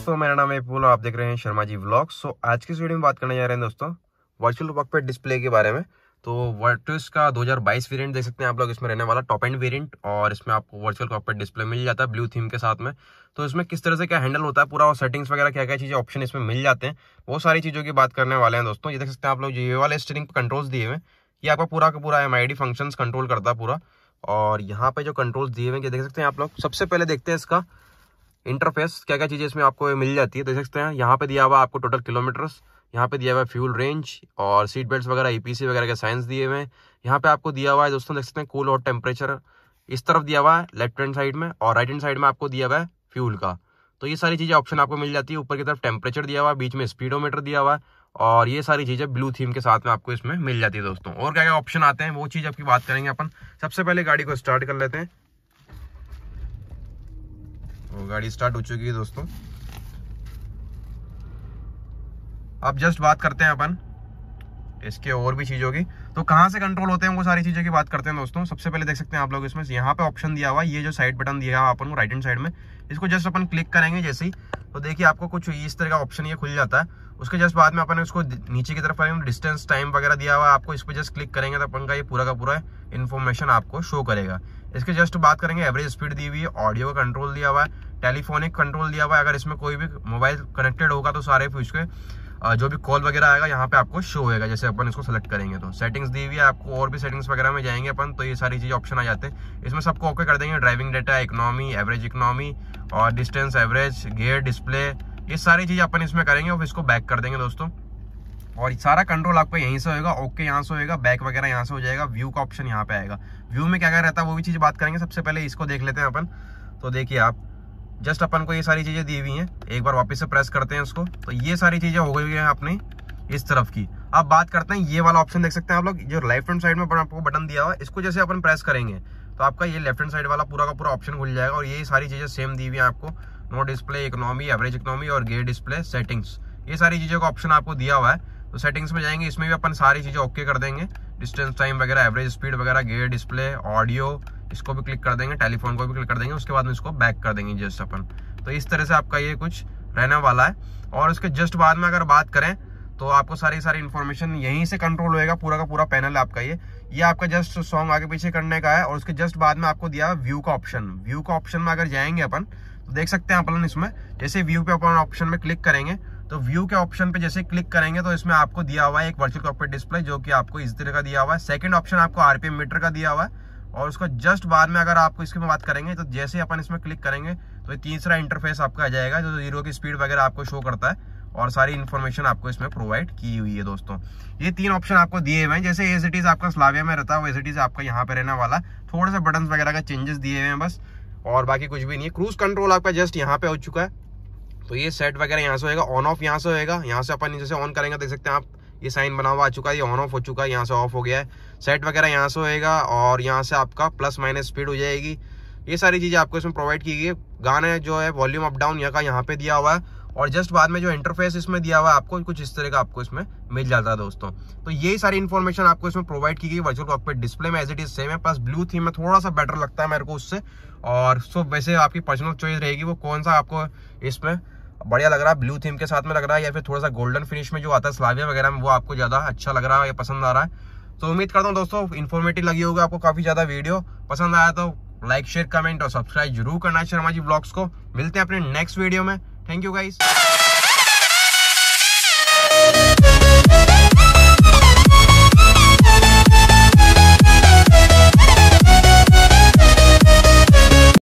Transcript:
दोस्तों मेरा नाम है पुल और आप देख रहे हैं शर्मा जी ब्लॉग सो आज की इस वीडियो में बात करने जा रहे हैं दोस्तों वर्चुअल वर्कपैड डिस्प्ले के बारे में तो वर्टिस का 2022 वेरिएंट देख सकते हैं आप लोग इसमें रहने वाला टॉप एंड वेरिएंट और इसमें आपको वर्चुअल कॉकपेट डिस्प्ले मिल जाता है ब्लू थीम के साथ में तो इसमें किस तरह से क्या हैंडल होता है पूरा और सेटिंग्स वगैरह क्या क्या चीज़ें ऑप्शन इसमें मिल जाते हैं वो सारी चीज़ों की बात करने वाले हैं दोस्तों ये देख सकते हैं आप लोग ये वाले स्टेरिंग कंट्रोल कंट्रोल्स दिए हुए ये आपका पूरा का पूरा एम आई कंट्रोल करता है पूरा और यहाँ पे जो कंट्रोल्स दिए हुए ये देख सकते हैं आप लोग सबसे पहले देखते हैं इसका इंटरफेस क्या क्या चीज़ें इसमें आपको मिल जाती है देख सकते हैं यहाँ पे दिया हुआ आपको टोटल किलोमीटर्स यहाँ पे दिया हुआ है फ्यूल रेंज और सीट बेल्ट वगैरह ईपीसी e वगैरह के साइंस दिए हुए हैं यहाँ पे आपको दिया हुआ है दोस्तों देख सकते हैं कूल और टेम्परेचर इस तरफ दिया हुआ है लेफ्ट हैंड साइड में और राइट हैंड साइड में आपको दिया हुआ है फ्यूल का तो ये सारी चीज़ें ऑप्शन आपको मिल जाती है ऊपर की तरफ टेम्परेचर दिया हुआ है बीच में स्पीडोमीटर दिया हुआ है और ये सारी चीज़ें ब्लू थीम के साथ में आपको इसमें मिल जाती है दोस्तों और क्या क्या ऑप्शन आते हैं वो चीज़ आपकी बात करेंगे अपन सबसे पहले गाड़ी को स्टार्ट कर लेते हैं गाड़ी स्टार्ट हो चुकी है दोस्तों अब जस्ट बात करते हैं अपन इसके और भी चीज़ों की तो कहाँ से कंट्रोल होते हैं वो सारी चीज़ों की बात करते हैं दोस्तों सबसे पहले देख सकते हैं आप लोग इसमें यहाँ पे ऑप्शन दिया हुआ ये जो साइड बटन दिया हुआ अपन को राइट हैंड साइड में इसको जस्ट अपन क्लिक करेंगे जैसे ही तो देखिए आपको कुछ इस तरह का ऑप्शन ये खुल जाता है उसके जस्ट बाद में अपन उसको नीचे की तरफ डिस्टेंस टाइम वगैरह दिया हुआ आपको इस पर जस्ट क्लिक करेंगे तो अपन का ये पूरा का पूरा इन्फॉर्मेशन आपको शो करेगा इसके जस्ट बात करेंगे एवरेज स्पीड दी हुई है ऑडियो का कंट्रोल दिया हुआ है टेलीफोनिक कंट्रोल दिया हुआ है अगर इसमें कोई भी मोबाइल कनेक्टेड होगा तो सारे के जो भी कॉल वगैरह आएगा यहाँ पे आपको शो होगा जैसे अपन इसको सेलेक्ट करेंगे तो सेटिंग्स दी हुई है आपको और भी सेटिंग्स वगैरह में जाएंगे अपन तो ये सारी चीज़ ऑप्शन आ जाते हैं इसमें सबको ओके कर देंगे driving data economy average economy और डिस्टेंस एवरेज गेयर डिस्प्ले ये सारी चीज़ अपन इसमें करेंगे और इसको बैक कर देंगे दोस्तों और सारा कंट्रोल आपको यहीं से होगा ओके यहाँ से होएगा बैक वगैरह यहाँ से हो जाएगा व्यू का ऑप्शन यहाँ पे आएगा व्यू में क्या क्या रहता है वो भी चीज़ बात करेंगे सबसे पहले इसको देख लेते हैं अपन तो देखिए आप जस्ट अपन को ये सारी चीज़ें दी हुई हैं एक बार वापस से प्रेस करते हैं उसको तो ये सारी चीज़ें हो गई हैं अपनी इस तरफ की अब बात करते हैं ये वाला ऑप्शन देख सकते हैं आप लोग जो लेफ्ट हैंड साइड में आपको बटन दिया हुआ है इसको जैसे अपन प्रेस करेंगे तो आपका ये लेफ्ट हैंड साइड वाला पूरा का पूरा ऑप्शन खुल जाएगा और ये सारी चीज़ें सेम दी हुई है आपको no display economy average economy और गेट डिस्प्ले सेटिंग्स ये सारी चीज़ों का ऑप्शन आपको दिया हुआ है तो सेटिंग्स में जाएंगे इसमें भी अपन सारी चीज़ें ओके कर देंगे डिस्टेंस टाइम वगैरह एवरेज स्पीड वगैरह गेयर डिस्प्ले ऑडियो इसको भी क्लिक कर देंगे टेलीफोन को भी क्लिक कर देंगे उसके बाद में इसको बैक कर देंगे जस्ट अपन तो इस तरह से आपका ये कुछ रहने वाला है और उसके जस्ट बाद में अगर बात करें तो आपको सारी सारी इन्फॉर्मेशन यहीं से कंट्रोल होएगा पूरा का पूरा पैनल आपका ये ये आपका जस्ट सॉन्ग आगे पीछे करने का है और उसके जस्ट बाद में आपको दिया व्यू का ऑप्शन व्यू का ऑप्शन में अगर जाएंगे अपन तो देख सकते हैं अपन इसमें जैसे व्यू पे अपन ऑप्शन में क्लिक करेंगे तो व्यू के ऑप्शन पे जैसे क्लिक करेंगे तो इसमें आपको दिया हुआ है एक वर्चुअल कॉर्पोरेट डिस्प्ले जो कि आपको इस तरह का दिया हुआ है सेकंड ऑप्शन आपको आरपीएम मीटर का दिया हुआ है और उसको जस्ट बाद में अगर आपको में बात करेंगे तो जैसे अपन इसमें क्लिक करेंगे तो तीसरा इंटरफेस आपका आ जाएगा जो जीरो की स्पीड वगैरह आपको शो करता है और सारी इन्फॉर्मेशन आपको इसमें प्रोवाइड की हुई है दोस्तों ये तीन ऑप्शन आपको दिए हुए हैं जैसे एज इट इज़ आपका स्लाविया में रहता है वैसे इट इज़ आपका यहाँ पे रहने वाला थोड़े से बटन वगैरह का चेंजेस दिए हुए हैं बस और बाकी कुछ भी नहीं है क्रूज कंट्रोल आपका जस्ट यहाँ पे हो चुका है तो ये सेट वगैरह यहाँ से होएगा ऑन ऑफ यहाँ से होएगा यहाँ से अपन जैसे ऑन करेंगे देख सकते हैं आप ये साइन बना हुआ आ चुका है ये ऑन ऑफ हो चुका है यहाँ से ऑफ हो गया है सेट वगैरह यहाँ से होएगा और यहाँ से आपका प्लस माइनस स्पीड हो जाएगी ये सारी चीज़ें आपको इसमें प्रोवाइड की गई है जो है वॉल्यूम अप डाउन यहाँ का यहाँ पे दिया हुआ है और जस्ट बाद में जो इंटरफेस इसमें दिया हुआ है आपको कुछ इस तरह का आपको इसमें मिल जाता है दोस्तों तो यही सारी इन्फॉर्मेशन आपको इसमें प्रोवाइड की गई वर्चुअल कॉकपिट डिस्प्ले में एज इट इज सेम है प्लस ब्लू थीम में थोड़ा सा बेटर लगता है मेरे को उससे और सो वैसे आपकी पर्सनल चॉइस रहेगी वो कौन सा आपको इसमें बढ़िया लग रहा है ब्लू थीम के साथ में लग रहा है या फिर थोड़ा सा गोल्डन फिनिश में जो आता है स्लाविया वगैरह में वो आपको ज़्यादा अच्छा लग रहा है या पसंद आ रहा है तो उम्मीद करता हूँ दोस्तों इन्फॉर्मेटिव लगी होगी आपको काफ़ी ज़्यादा वीडियो पसंद आया तो लाइक शेयर कमेंट और सब्सक्राइब जरूर करना शर्मा जी ब्लॉग्स को मिलते हैं अपने नेक्स्ट वीडियो में थैंक यू गाइज